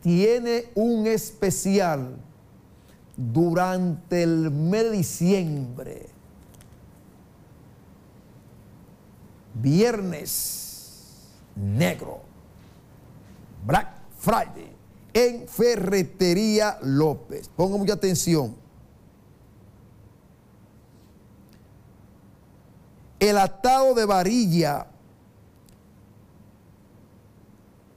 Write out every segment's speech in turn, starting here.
tiene un especial durante el mes de diciembre. Viernes negro. Black Friday en Ferretería López. Ponga mucha atención. El atado de varilla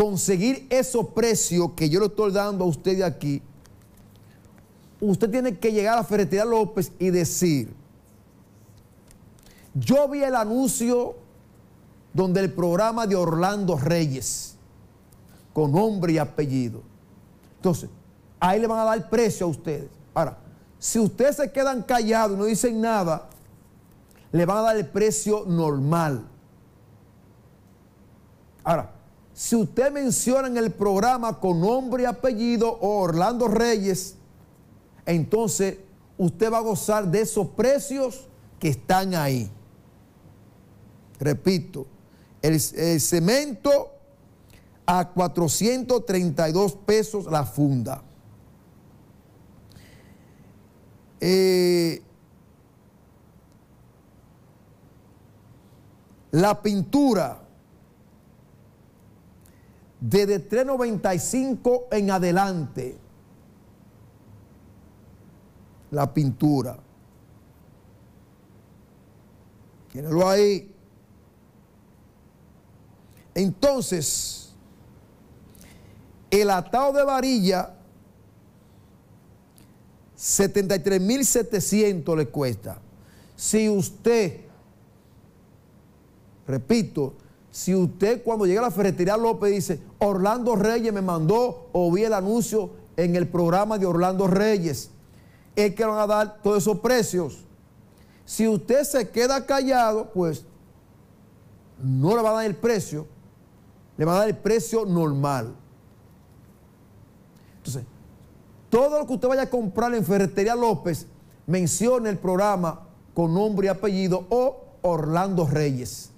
conseguir esos precios que yo le estoy dando a ustedes aquí, usted tiene que llegar a Ferretería López y decir, yo vi el anuncio donde el programa de Orlando Reyes, con nombre y apellido. Entonces, ahí le van a dar precio a ustedes. Ahora, si ustedes se quedan callados y no dicen nada, le van a dar el precio normal. Ahora, si usted menciona en el programa con nombre y apellido o Orlando Reyes, entonces usted va a gozar de esos precios que están ahí. Repito, el, cemento a 432 pesos la funda. Eh, la pintura desde 395 en adelante. La pintura. lo ahí. Entonces, el atado de varilla, 73.700 le cuesta. Si usted, repito, si usted cuando llega a la ferretería López dice, Orlando Reyes me mandó o vi el anuncio en el programa de Orlando Reyes, es que van a dar todos esos precios. Si usted se queda callado, pues no le va a dar el precio, le va a dar el precio normal. Entonces, todo lo que usted vaya a comprar en Ferretería López, mencione el programa con nombre y apellido o Orlando Reyes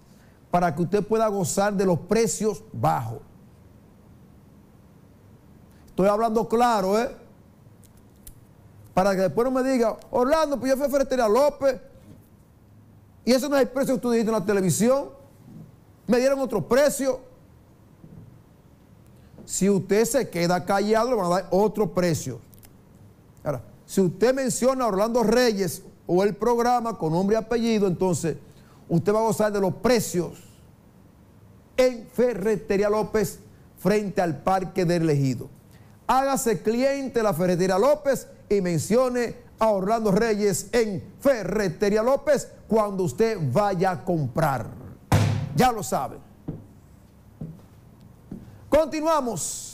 para que usted pueda gozar de los precios bajos. Estoy hablando claro, ¿eh? Para que después no me diga, Orlando, pues yo fui a Ferretería López y ese no es el precio que tú dijiste en la televisión. Me dieron otro precio. Si usted se queda callado, le van a dar otro precio. Ahora, si usted menciona a Orlando Reyes o el programa con nombre y apellido, entonces usted va a gozar de los precios en Ferretería López frente al Parque del Elegido. Hágase cliente la Ferretería López y mencione a Orlando Reyes en Ferretería López cuando usted vaya a comprar. Ya lo sabe. Continuamos.